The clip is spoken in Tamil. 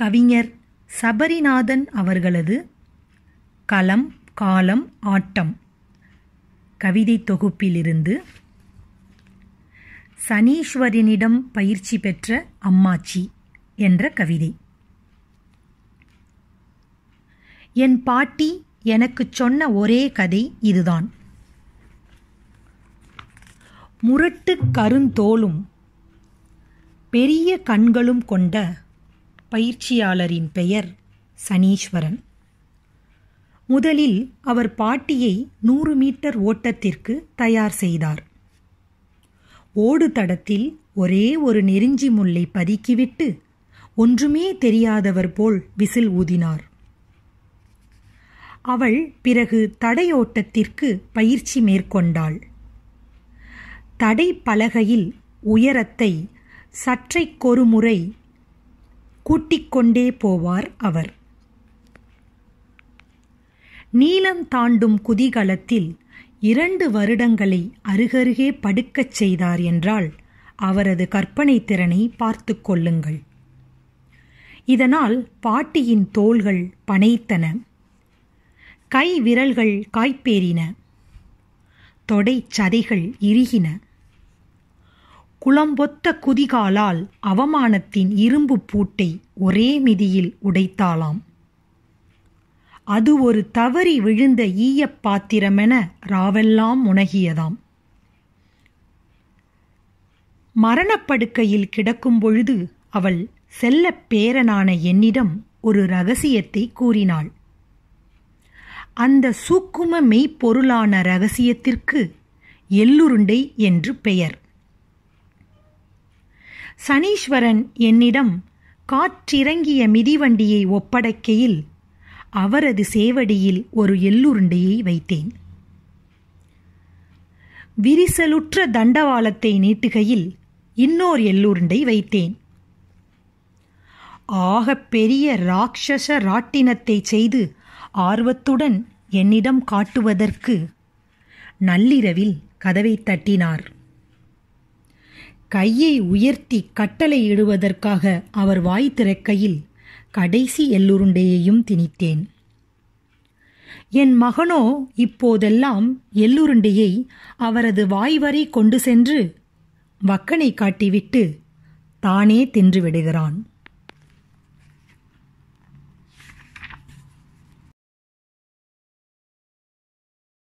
கவிஞர் சபரிநாதன் அவர்களது களம் காலம் ஆட்டம் கவிதை தொகுப்பிலிருந்து சனீஸ்வரனிடம் பயிற்சி பெற்ற அம்மாச்சி என்ற கவிதை என் பாட்டி எனக்கு சொன்ன ஒரே கதை இதுதான் முரட்டு கருந்தோலும் பெரிய கண்களும் கொண்ட பயிற்சியாளரின் பெயர் சனீஸ்வரன் முதலில் அவர் பாட்டியை நூறு மீட்டர் ஓட்டத்திற்கு தயார் செய்தார் ஓடு தடத்தில் ஒரே ஒரு நெருஞ்சி முல்லை பதுக்கிவிட்டு ஒன்றுமே தெரியாதவர் போல் விசில் ஊதினார் அவள் பிறகு தடையோட்டத்திற்கு பயிற்சி மேற்கொண்டாள் தடை பலகையில் உயரத்தை சற்றைக்கொரு கொருமுறை கூட்டிக்கொண்டே போவார் அவர் நீளம் தாண்டும் குதிகலத்தில் இரண்டு வருடங்களை அருகருகே படுக்கச் செய்தார் என்றால் அவரது கற்பனை திறனை பார்த்து கொள்ளுங்கள் இதனால் பாட்டியின் தோள்கள் பனைத்தன கை விரல்கள் காய்ப்பேறின தொடை சதைகள் இறுகின குளம்பொத்த குதிகாலால் அவமானத்தின் இரும்பு பூட்டை ஒரே மிதியில் உடைத்தாளாம் அது ஒரு தவறி விழுந்த ஈயப் பாத்திரமென ராவெல்லாம் உணகியதாம் மரணப்படுக்கையில் கிடக்கும் பொழுது அவள் செல்ல பேரனான என்னிடம் ஒரு ரகசியத்தை கூறினாள் அந்த சூக்கும மெய்ப்பொருளான ரகசியத்திற்கு எல்லுருண்டை என்று பெயர் சனீஸ்வரன் என்னிடம் காற்றிறங்கிய மிதிவண்டியை ஒப்படைக்கையில் அவரது சேவடியில் ஒரு எள்ளுருண்டையை வைத்தேன் விரிசலுற்ற தண்டவாளத்தை நீட்டுகையில் இன்னோர் எள்ளுருண்டை வைத்தேன் ஆக பெரிய ராட்சச ராட்டினத்தை செய்து ஆர்வத்துடன் என்னிடம் காட்டுவதற்கு நள்ளிரவில் கதவை தட்டினார் கையை உயர்த்தி கட்டளையிடுவதற்காக அவர் வாய் திறக்கையில் கடைசி எல்லுருண்டையையும் திணித்தேன் என் மகனோ இப்போதெல்லாம் எல்லுருண்டையை அவரது வாய் வரை கொண்டு சென்று வக்கனை காட்டிவிட்டு தானே தின்று விடுகிறான்